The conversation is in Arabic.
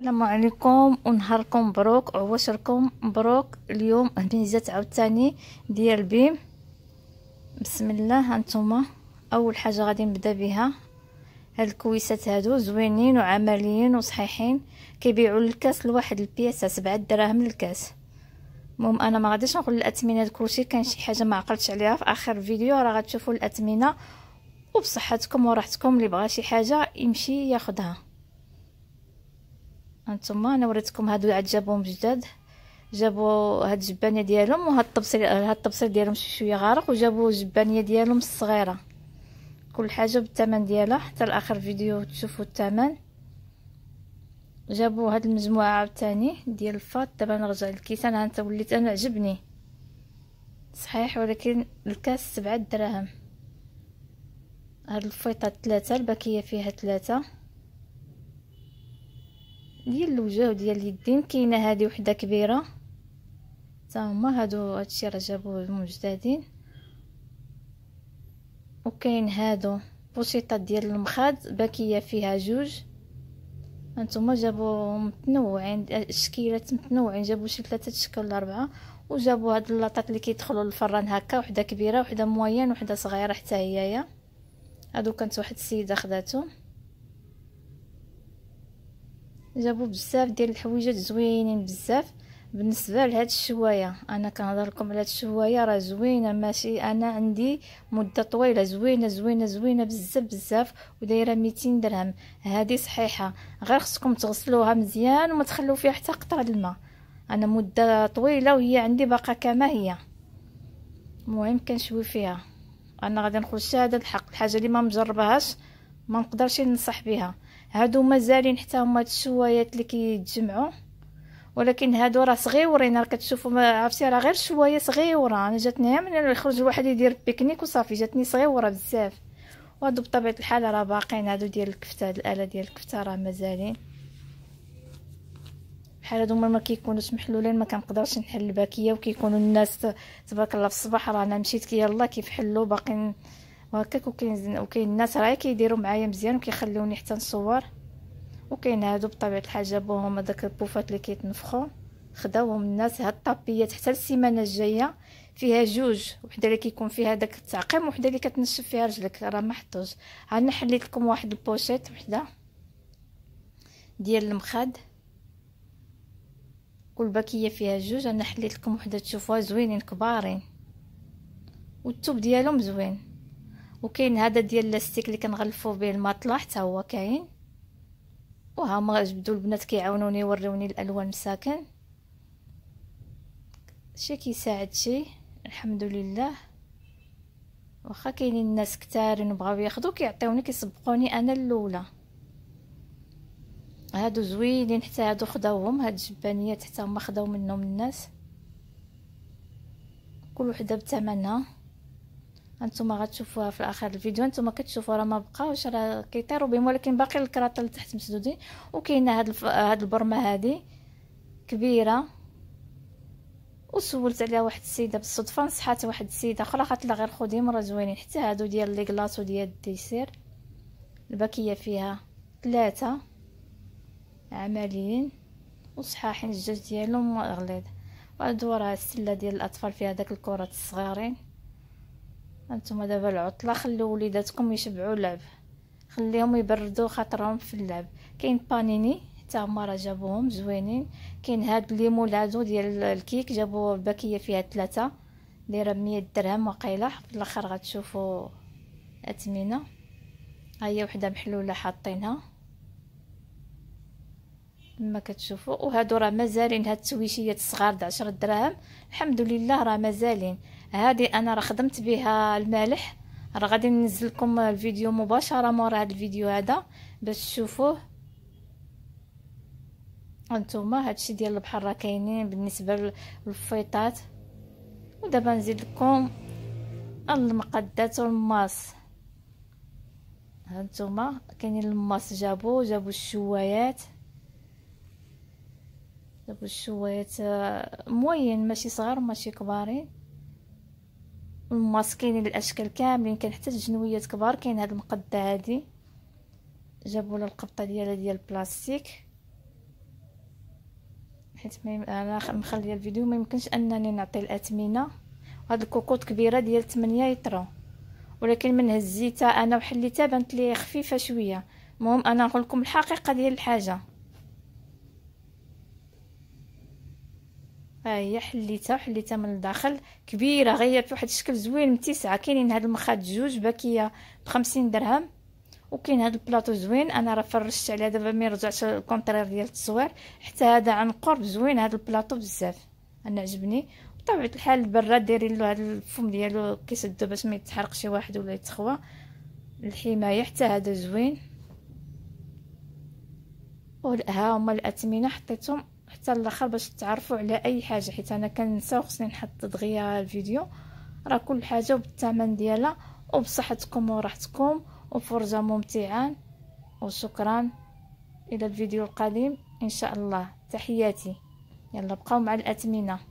السلام عليكم ونهاركم مبروك وعواشركم مبروك اليوم هاني جات عاوتاني ديال بيم بسم الله هانتوما اول حاجه غادي نبدا بها هاد الكويسات هادو زوينين وعمليين وصحيحين كيبيعوا الكاس لواحد البياسه سبعة دراهم الكاس المهم انا ما غاديش نقول الاثمنه دكلشي كان شي حاجه ما عقلتش عليها في اخر فيديو راه غتشوفوا الاثمنه وبصحتكم وراحتكم اللي بغى شي حاجه يمشي ياخدها هانتوما انا وريتكم هادو عاد جابوهم جداد جابو هاد الجبانيه ديالهم وهاد الطبسيل هاد الطبسيل ديالهم شي شويه غارق وجابو الجبانيه ديالهم الصغيره كل حاجه بالثمن ديالها حتى لاخر فيديو تشوفوا الثمن جابو هاد المجموعه عاوتاني ديال الفاط دابا نرجع للكيسان انا وليت انا عجبني صحيح ولكن الكاس سبعة دراهم هاد الفيطه ثلاثة الباكيه فيها ثلاثة ديال الوجه وديال اليدين كاينه هذه وحده كبيره حتى هما هادو هادشي راه جابوه مجددين وكاين هادو بوشيطات ديال المخاد باكيه فيها جوج هانتوما جابو متنوعين الشكيلات متنوعين جابو شي ثلاثه ولا الاربعه وجابو هاد اللاطات اللي كيدخلوا للفران هكا وحده كبيره وحده موين وحده صغيره حتى هيايا هادو كانت واحد السيده خداتهم جابوا بزاف ديال الحويجات زوينين بزاف بالنسبه لهاد الشوايه انا كنهضر لكم على هاد الشوايه راه زوينه ماشي انا عندي مده طويله زوينه زوينه زوينه بزاف بزاف ودايره 200 درهم هادي صحيحه غير خصكم تغسلوها مزيان وما تخلو فيها حتى قطره الماء انا مده طويله وهي عندي باقا كما هي المهم كنشوي فيها انا غادي نخرج شهاده الحق الحاجه اللي ما مجربهاش ما نقدرش ننصح بها هادو مازالين حتى هما الشوايات اللي كيتجمعوا ولكن هادو راه صغيورين راه كتشوفوا عرفتي راه غير شوايه صغيوره انا جاتني من يخرج الواحد يدير بيكنيك وصافي جاتني صغيوره بزاف وهادو بطبيعه الحال راه باقيين هادو ديال الكفته هاد الاله ديال الكفته راه مازالين بحال هادو ما كيكونوش محلولين ما كنقدرش نحل الباكيه وكيكونوا الناس تبارك الله في الصباح راه انا مشيت كي يلاه كيف حلوا باقيين وهكاك وكاين وكاين الناس راه كيديروا معايا مزيان وكيخليوني حتى نصور وكاين هادو بطبيعه الحال جابوهم هذاك البوفات اللي كيتنفخوا خداوهم الناس هاد الطابيات حتى السيمانه الجايه فيها جوج وحده اللي كيكون فيها داك التعقيم وحده اللي كتنشف فيها رجلك راه ما حطوش انا حليت لكم واحد البوشيت وحده ديال المخاد والباكيه فيها جوج انا حليت لكم وحده تشوفوها زوينين كبارين والثوب ديالهم زوين وكاين هذا ديال اللاستيك اللي كنغلفوا به المطلع حتى هو كاين وها هما جبدوا البنات كيعاونوني يوريوني الالوان مساكن شي كيساعد شي الحمد لله واخا كاينين الناس كتارين بغاو ياخذوا كيعطيوني كيسبقوني انا الاولى هادو زوينين حتى هادو خداوهم هاد الجبانيات حتى هما خداو منهم الناس كل وحده بثمنها انتم غتشوفوها في اخر الفيديو انتم كتشوفوا راه ما بقاوش راه كيطيروا بهم ولكن باقي الكراطه اللي تحت مسدودين وكاينه هاد الف... هاد البرمه هادي كبيره وسولت عليها واحد السيده بالصدفه نصحات واحد السيده اخرى قالت لها غير خدي مرة زوينين حتى هادو ديال لي كلاص وديال الديسير الباكيه فيها ثلاثه عمليين وصحاحين جوج ديالهم مغليظ وهادو راه السله ديال الاطفال فيها داك الكرات الصغارين انتم دابا العطله خليو وليداتكم يشبعوا اللعب خليهم يبردوا خاطرهم في اللعب كاين بانيني حتى هما راه جابوهم زوينين كاين هاد ليمولادو ديال الكيك جابو الباكيه فيها ثلاثه دايره 100 درهم وقيله في الاخر غتشوفوا اثمنه ها هي وحده محلوله حاطينها كما كتشوفوا وهادو راه مازالين هاد التويشيات الصغار د 10 دراهم الحمد لله راه مازالين هذه انا راه خدمت بها المالح راه غادي ننزل لكم الفيديو مباشره مورا هذا الفيديو هذا باش تشوفوه انتما هادشي ديال البحر راه كاينين بالنسبه للفيطات ودابا نزيد لكم المقدات والماس هانتوما كاينين الماس جابو جابو الشوايات جابو الشوايات آه، موين ماشي صغار ماشي كبارين ماسكينين الاشكال كاملين كان حتى الجنويات كبار كاين هاد المقده هادي جابوا لها القبطه ديالها ديال البلاستيك حيت ميم... انا مخليه الفيديو ما يمكنش انني نعطي الاثمنه وهاد الكوكوط كبيره ديال 8 يطرو ولكن من هزيتها انا وحليتها بانت لي خفيفه شويه المهم انا نقول لكم الحقيقه ديال الحاجه ها آه، هي حليتها وحليتها من الداخل كبيره غيرت واحد الشكل زوين متسعه كاينين هاد المخاد جوج باكيه بخمسين درهم وكاين هاد البلاطو زوين انا راه فرشت عليه دابا مي رجعت الكونترير ديال التصوير حتى هذا عن قرب زوين هاد البلاطو بزاف انا عجبني بطبيعه الحال برا ديري له هاد الفم ديالو كيسدو باش ما يتحرق شي واحد ولا يتخوى الحمايه حتى هذا زوين وها هما الاثمنه حطيتهم حتى الاخر باش تعرفوا على اي حاجه حيت انا كنسى وخصني نحط دغيا الفيديو راه كل حاجه وبالثمن ديالها وبصحتكم وراحتكم وفرجه ممتعه وشكرا الى الفيديو القادم ان شاء الله تحياتي يلا بقاو مع الاثمنه